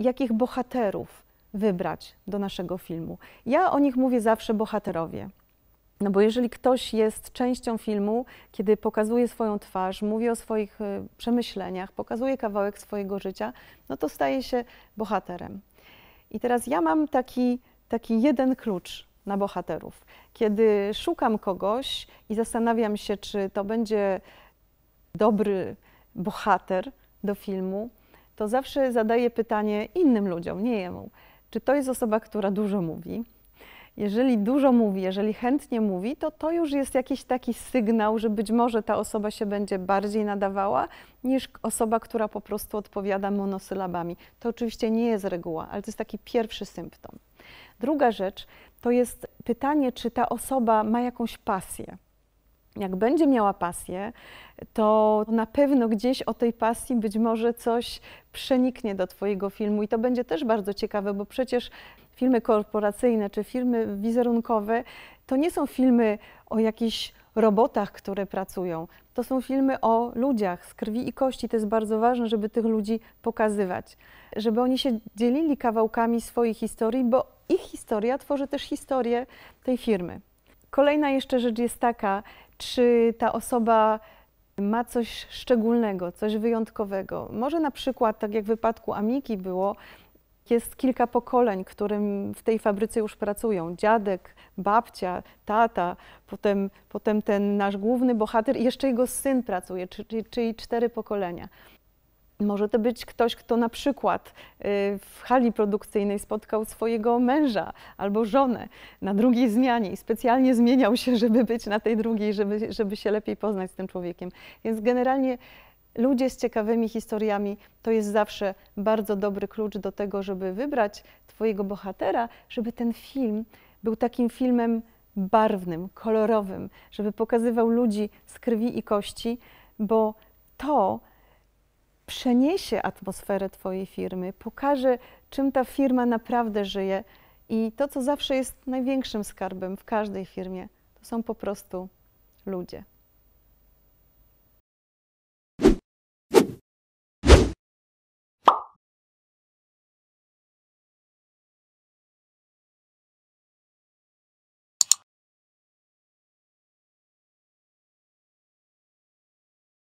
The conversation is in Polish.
jakich bohaterów wybrać do naszego filmu. Ja o nich mówię zawsze bohaterowie. No bo jeżeli ktoś jest częścią filmu, kiedy pokazuje swoją twarz, mówi o swoich y, przemyśleniach, pokazuje kawałek swojego życia, no to staje się bohaterem. I teraz ja mam taki, taki jeden klucz na bohaterów. Kiedy szukam kogoś i zastanawiam się, czy to będzie dobry bohater do filmu, to zawsze zadaję pytanie innym ludziom, nie jemu. Czy to jest osoba, która dużo mówi? Jeżeli dużo mówi, jeżeli chętnie mówi, to to już jest jakiś taki sygnał, że być może ta osoba się będzie bardziej nadawała niż osoba, która po prostu odpowiada monosylabami. To oczywiście nie jest reguła, ale to jest taki pierwszy symptom. Druga rzecz to jest pytanie, czy ta osoba ma jakąś pasję jak będzie miała pasję, to na pewno gdzieś o tej pasji być może coś przeniknie do Twojego filmu i to będzie też bardzo ciekawe, bo przecież filmy korporacyjne czy filmy wizerunkowe to nie są filmy o jakichś robotach, które pracują. To są filmy o ludziach z krwi i kości. To jest bardzo ważne, żeby tych ludzi pokazywać, żeby oni się dzielili kawałkami swojej historii, bo ich historia tworzy też historię tej firmy. Kolejna jeszcze rzecz jest taka, czy ta osoba ma coś szczególnego, coś wyjątkowego. Może na przykład, tak jak w wypadku Amiki było, jest kilka pokoleń, którym w tej fabryce już pracują. Dziadek, babcia, tata, potem, potem ten nasz główny bohater i jeszcze jego syn pracuje, czyli cztery pokolenia. Może to być ktoś, kto na przykład y, w hali produkcyjnej spotkał swojego męża albo żonę na drugiej zmianie i specjalnie zmieniał się, żeby być na tej drugiej, żeby, żeby się lepiej poznać z tym człowiekiem. Więc generalnie ludzie z ciekawymi historiami to jest zawsze bardzo dobry klucz do tego, żeby wybrać Twojego bohatera, żeby ten film był takim filmem barwnym, kolorowym, żeby pokazywał ludzi z krwi i kości, bo to, przeniesie atmosferę Twojej firmy, pokaże, czym ta firma naprawdę żyje. I to, co zawsze jest największym skarbem w każdej firmie, to są po prostu ludzie.